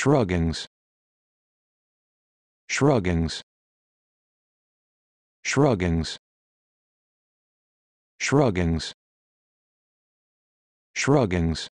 shruggings shruggings shruggings shruggings shruggings